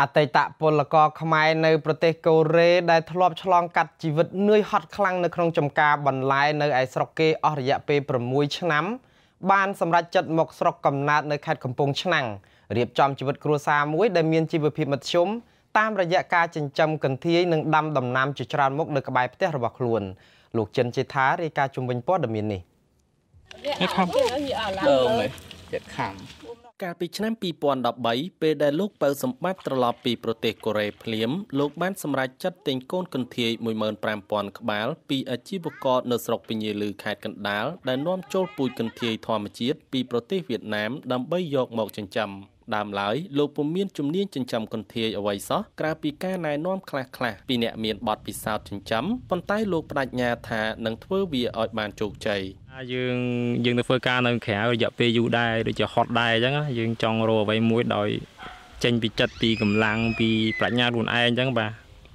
អតីតពលករខ្មែរនៅប្រទេសកូរ៉េដែលធ្លាប់ឆ្លងកាត់ជីវិតនឿយហត់ខ្លាំងនៅក្នុងចំការបន្លែនៅឯស្រុកគេអស់រយៈពេល6ឆ្នាំបានសម្រេចចិត្តមកស្រុកកំណើតនៅខេត្តកំពង់ឆ្នាំងរៀបចំជីវិតគ្រួសារមួយដែលមានជីវភាពមធ្យមតាមរយៈការចិញ្ចឹមកន្ធាយនិងដាំដំណាំជាច្រើនមុខនៅក្បែរផ្ទះរបស់ខ្លួន លោកចិនជេថារាយការណ៍ជំនាញព័ត៌មាននេះអ្នកខំអឺចិត្តខំកាលពីឆ្នាំ2013ពេលដែលលោកពៅសម្បត្តិត្រឡប់ពីប្រទេសកូរ៉េភ្លាមលោកបានសម្រេចចាត់ទិញកូនកន្ធាយ15000ក្បាលពីអាជីវករនៅស្រុកពញាលឺខេត្តកណ្ដាលដែលនាំចូលពូជកន្ធាយធម្មជាតិពីប្រទេសវៀតណាមដើម្បីយកមកចិញ្ចឹមដើមឡើយលោកពុំមានជំនាញចិញ្ចឹមកន្ធាយអ្វីសោះក្រៅពីការណែនាំខ្លះៗពីអ្នកមានបទពិសោធន៍ចិញ្ចឹមប៉ុន្តែលោកបដិញ្ញាថានឹងធ្វើវាឲ្យបានជោគជ័យយើងយើងទៅធ្វើការនៅក្រៅរយៈពេលយូរដែរដូចជាហត់ដែរអញ្ចឹងយើងចង់រកអ្វីមួយដោយចេញពីចិត្តពីកម្លាំងពីប្រាជ្ញាខ្លួនឯងអញ្ចឹងបាទ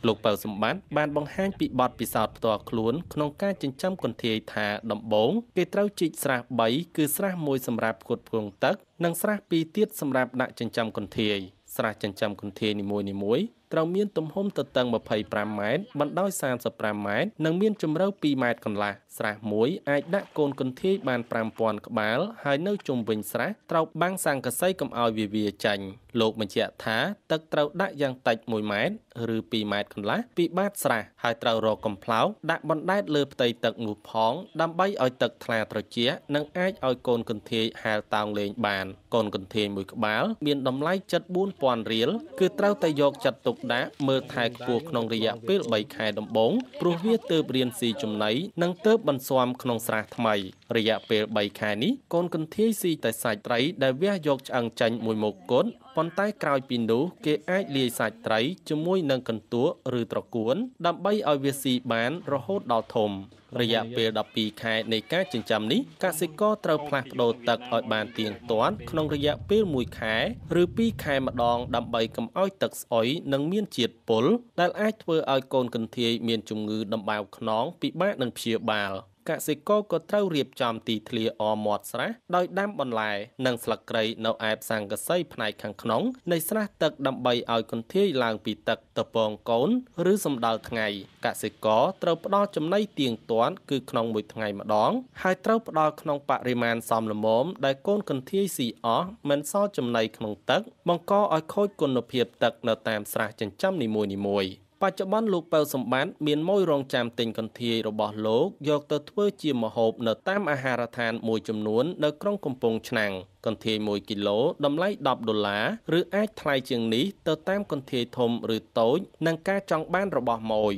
លោកប៉ៅសម្បត្តិបានបង្ហាញពីបទពិសោធន៍ផ្ទាល់ខ្លួន ក្នុងការចិញ្ចឹមកន្ធាយថាដំបងគេត្រូវជីកស្រះ3គឺស្រះមួយសម្រាប់ផ្គត់ផ្គង់ទឹកនិងស្រះពីរទៀតសម្រាប់ដាក់ចិញ្ចឹមកន្ធាយស្រះចិញ្ចឹមកន្ធាយនីមួយៗត្រូវមានទំហំទទឹង25ម៉ែត្របណ្ដោយ35ម៉ែត្រនិង មានជម្រៅ2ម៉ែត្រកន្លះស្រះមួយអាចដាក់កូនកន្ធាយបាន5000ក្បាលហើយនៅជុំវិញស្រះត្រូវបាំងសង្កសីកុំឲ្យវាវាចាញ់លោកបញ្ជាក់ថា ទឹកត្រូវដាក់យ៉ាងតិច1ម៉ែត្រឬ2ម៉ែត្រកន្លះពីបាតស្រះហើយត្រូវរកកំផ្លោកដាក់បណ្ដែតលើផ្ទៃទឹកនោះផងដើម្បីឲ្យទឹកថ្លាត្រជាក់និងអាចឲ្យកូនកន្ធាយហែលតោងលេងបានកូនកន្ធាយមួយក្បាលមានតម្លៃ74,000រៀលគឺត្រូវតែយកចាត់ទុកទុកដាក់មើលថែខ្ពស់ក្នុងរយៈពេល3ខែដំបូងព្រោះវាទើបរៀនស៊ីចំណីនិងទើបបន្ស៊ាំក្នុងស្រះថ្មីរយៈពេល3ខែនេះកូនកន្ធាយស៊ីតែសាច់ត្រី ដែលវះយកឆ្អឹងចាញ់មួយមុខគត់ប៉ុន្តែក្រោយពីនោះ គេអាចលាយសាច់ត្រីជាមួយនឹងកន្ទក់ឬត្រកួនដើម្បីឲ្យវាស៊ីបានរហូតដល់ធំរយៈពេល12ខែនៃការចិញ្ចឹមនេះកសិករត្រូវផ្លាស់ប្ដូរទឹកឲ្យបានទៀងទាត់ក្នុងរយៈពេល1ខែឬ2ខែម្ដង ដើម្បីកុំឲ្យទឹកស្អុយនិងមានជាតិពុលដែលអាចធ្វើឲ្យកូនកន្ធាយមានជំងឺដំបៅខ្នងពិបាកនឹងព្យាបាល។កសិករក៏ត្រូវរៀបចំទីធ្លាអមមាត់ស្រះដោយដាំបន្លែនិងស្លឹកគ្រៃនៅឯផ្សាំងកសីផ្នែកខាងក្នុងនៃស្រះទឹកដើម្បីឲ្យកន្ធាយឡើងពីទឹកទៅពងកូន ឬសម្ដៅថ្ងៃកសិករត្រូវផ្ដល់ចំណីទៀងទាត់គឺក្នុងមួយថ្ងៃម្ដងហើយត្រូវផ្ដល់ក្នុងបរិមាណសមល្មមដែលកូនកន្ធាយស៊ីអស់មិនសល់ចំណីក្នុងទឹកបង្កឲ្យខូចគុណភាពទឹកនៅតាមស្រះចិញ្ចឹមនីមួយៗបច្ចុប្បន្នលោកប៉ៅសម្បត្តិមានម៉ួយរងចាំទិញកន្ធាយរបស់លោកយកទៅធ្វើជាម្ហូប នៅតាមអាហារដ្ឋានមួយចំនួននៅក្រុងកំពង់ឆ្នាំងកន្ធាយ1គីឡូតម្លៃ10ដុល្លារឬអាចថ្លៃជាងនេះទៅ តាមកន្ធាយធំឬតូចនឹងការចង់បានរបស់ម៉ួយ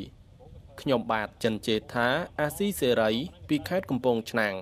ខ្ញុំបាទចិនជេថាអាស៊ីសេរីពីខេត្តកំពង់ឆ្នាំង